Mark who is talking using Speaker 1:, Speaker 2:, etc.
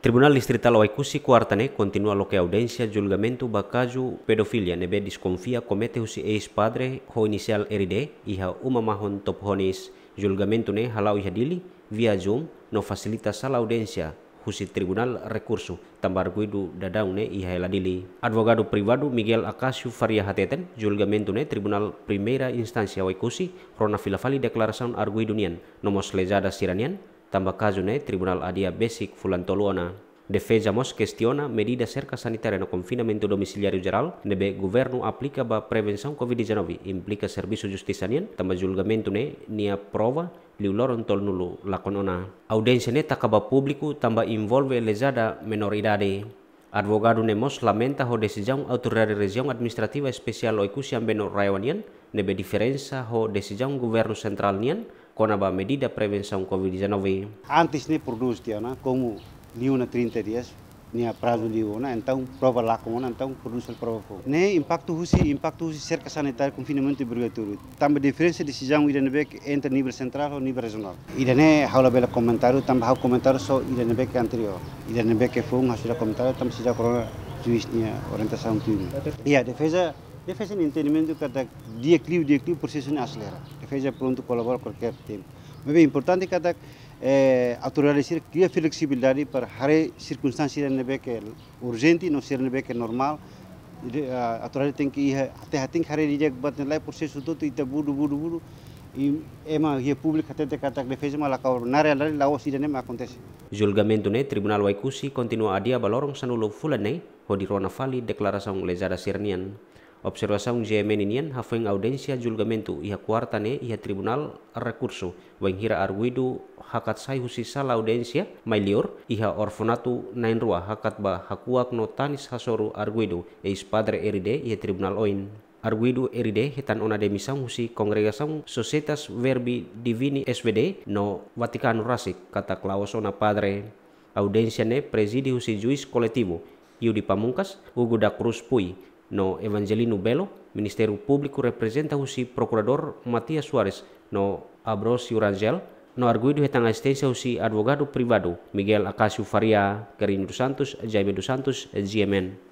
Speaker 1: Tribunal Distrital Waikusi kuartane continua lo che audiência julgamento bakaju pedofilia nebe desconfia comete husi ex padre ho inisial R.D. iha uma mahon top honis julgamento ne halau iha dili via zoom no facilita sala audiência husi tribunal recurso tambar guidu dadau ne iha dili. advogado privado Miguel Acacio Faria Hateten julgamento ne tribunal primera instância Waikusi rona filafali deklarasaun arguidunian nomos lejada siranian Tamba kasus ne Tribunal Adia Basic Fulantoluana Defesa Mos questiona medida cerca sanitaria no confinamento domiciliario geral, nebe governo aplica ba prevenção COVID-19, implica serviço justicianien, tambah julgamento ne, nia prova, loron tol nulu lakonona. Audiência ne takaba tambah tamba lezada menor menoridade. Advogado Nemos lamenta ho desijang autoridade region administrativa especial oikusian beno raiwanien, nebe diferensa ho desijang governo central nien, con la medida de COVID-19.
Speaker 2: Antes ne produce na como ni na 30 dias, ni a prazo de una, então prova lá como então produz a prova fogo. Ne impacto husi impacto husi cerca sanitário confinamento obrigatório. E também diferença de decisão Iranebek entre nível central ou nível regional. Irane haula bela comentário, também hau comentário só Iranebek anterior. Iranebek foi um hasil comentário, também se Corona corona orientasi orientação time. Iya, defesa deve ser um entendimento cada dia clio dia clio processo não acelera deve ser pronto colaborar qualquer tempo mas é importante cada eh, autorizar cria flexibilidade para hare circunstância nebe que urgenti não ser nebe normal autoridade tem que ir até hati que hare dia bat proses itu todo ita buru buru buru e ema publik hati katak defesa mala kau nare lari laos dan ma kontes.
Speaker 1: julgamento ne tribunal waikusi kontinua adia balorong sanulo fulanei ho di rona fali deklarasi lezada sirnian observação de inian hafeng audensia julgamento ia kuartane ia tribunal recurso hira arguido hakat sai husisa la audencia mailior ia orfanato nainrua hakat ba hakuak no tanis hasoru arguido eis padre eride ia tribunal oin Arguido Eride hetan ona de husi Congregação Societas Verbi Divini SVD no Vaticano Rasik kata klausona padre audencia ne presidiu si juiz coletivo Yudi Pamungkas da Cruz Pui no Evangelino Belo, Ministério Público representa o si Procurador Matias Soares, no Abrosio Rangel, no arguido retang assistência o si advogado privado Miguel
Speaker 2: Acácio Faria, Carinho dos Santos, Jaime dos Santos, GMN.